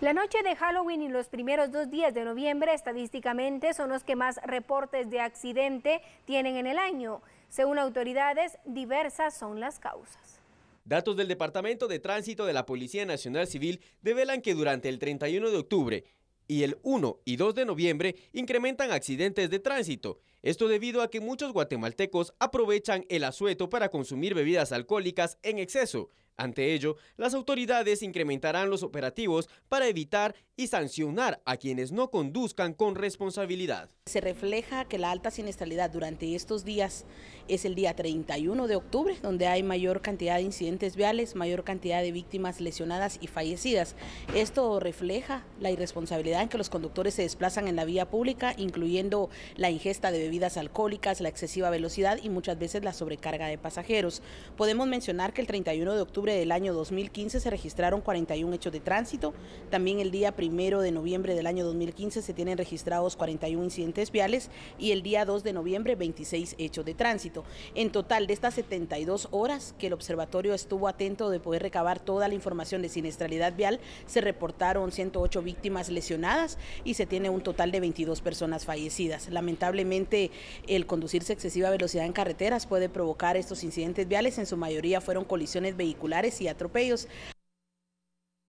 La noche de Halloween y los primeros dos días de noviembre estadísticamente son los que más reportes de accidente tienen en el año. Según autoridades, diversas son las causas. Datos del Departamento de Tránsito de la Policía Nacional Civil develan que durante el 31 de octubre y el 1 y 2 de noviembre incrementan accidentes de tránsito. Esto debido a que muchos guatemaltecos aprovechan el asueto para consumir bebidas alcohólicas en exceso, ante ello, las autoridades incrementarán los operativos para evitar y sancionar a quienes no conduzcan con responsabilidad. Se refleja que la alta siniestralidad durante estos días es el día 31 de octubre, donde hay mayor cantidad de incidentes viales, mayor cantidad de víctimas lesionadas y fallecidas. Esto refleja la irresponsabilidad en que los conductores se desplazan en la vía pública, incluyendo la ingesta de bebidas alcohólicas, la excesiva velocidad y muchas veces la sobrecarga de pasajeros. Podemos mencionar que el 31 de octubre del año 2015 se registraron 41 hechos de tránsito. También el día primero de noviembre del año 2015 se tienen registrados 41 incidentes viales y el día 2 de noviembre 26 hechos de tránsito. En total, de estas 72 horas que el observatorio estuvo atento de poder recabar toda la información de siniestralidad vial, se reportaron 108 víctimas lesionadas y se tiene un total de 22 personas fallecidas. Lamentablemente, el conducirse a excesiva velocidad en carreteras puede provocar estos incidentes viales. En su mayoría fueron colisiones vehiculares y atropellos.